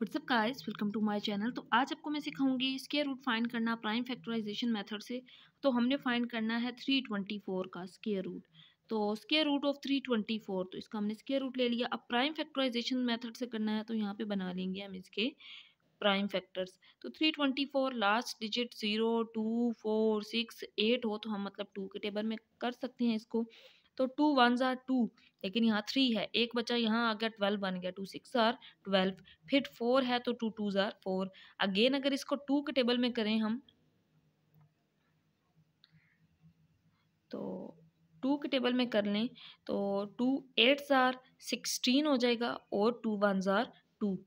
WhatsApp guys welcome to my channel तो आज आपको मैं सिखाऊंगी स्केयर रूट फाइंड करना प्राइम फैक्टराइजेशन मेथड से तो हमने फाइंड करना है थ्री ट्वेंटी फोर का स्केयर रूट तो square root of three twenty four तो इसका हमने स्केयर रूट ले लिया अब प्राइम फैक्टराइजेशन मेथड से करना है तो यहाँ पे बना लेंगे हम इसके प्राइम फैक्टर्स तो three twenty four last digit zero two four six eight हो तो हम मतलब टू के टेबल में कर सकते हैं इसको तो टू वन ज़ार टू लेकिन यहाँ थ्री है एक बच्चा यहाँ आ गया ट्वेल्व बन गया टू सिक्स आर ट्वेल्व फिर फोर है तो टू टू ज़ार फोर अगेन अगर इसको टू के टेबल में करें हम तो टू के टेबल में कर लें तो टू एट ज़ार सिक्सटीन हो जाएगा और टू वन ज़ार टू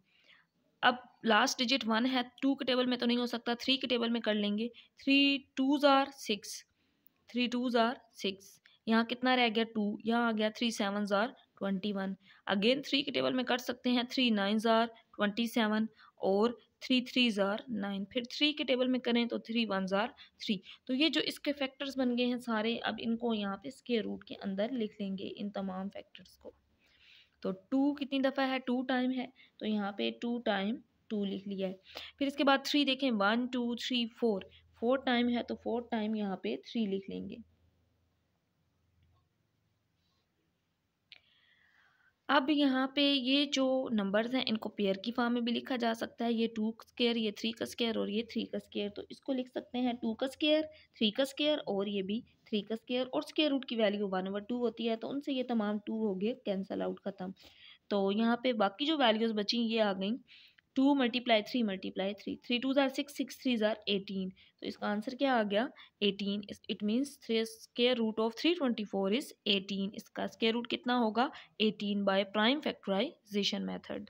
अब लास्ट डिजिट वन है टू के टेबल में तो नहीं हो सकता थ्री के टेबल में कर लेंगे थ्री टू ज़ार सिक्स थ्री टू ज़ार सिक्स यहाँ कितना रह गया टू यहाँ आ गया थ्री सेवन ज़ार ट्वेंटी वन अगेन थ्री के टेबल में कर सकते हैं थ्री नाइन ज़ार ट्वेंटी सेवन और थ्री थ्री ज़ार नाइन फिर थ्री के टेबल में करें तो थ्री वन ज़ार थ्री तो ये जो इसके फैक्टर्स बन गए हैं सारे अब इनको यहाँ पे स्केयर रूट के अंदर लिख लेंगे इन तमाम फैक्टर्स को तो टू कितनी दफ़ा है टू टाइम है तो यहाँ पे टू टाइम टू लिख लिया है फिर इसके बाद थ्री देखें one two three four four time है तो फोर टाइम यहाँ पे थ्री लिख लेंगे अब यहाँ पे ये जो नंबर्स हैं इनको पेयर की फॉर्म में भी लिखा जा सकता है ये टू का स्केयर ये थ्री का स्केयर और ये थ्री का स्केयर तो इसको लिख सकते हैं टू का स्केयर थ्री का स्केयर और ये भी थ्री का स्केयर और स्केयर रूट की वैल्यू वन ओवर टू होती है तो उनसे ये तमाम टू हो गए कैंसल आउट ख़त्म तो यहाँ पे बाकी जो वैल्यूज़ बची ये आ गई two multiply three multiply three three two ज़ार सिक्स सिक्स थ्री ज़ार एटीन तो इसका आंसर क्या आ गया eighteen it means three square root of three twenty four is eighteen इसका स्केयर रूट कितना होगा eighteen by prime factorization method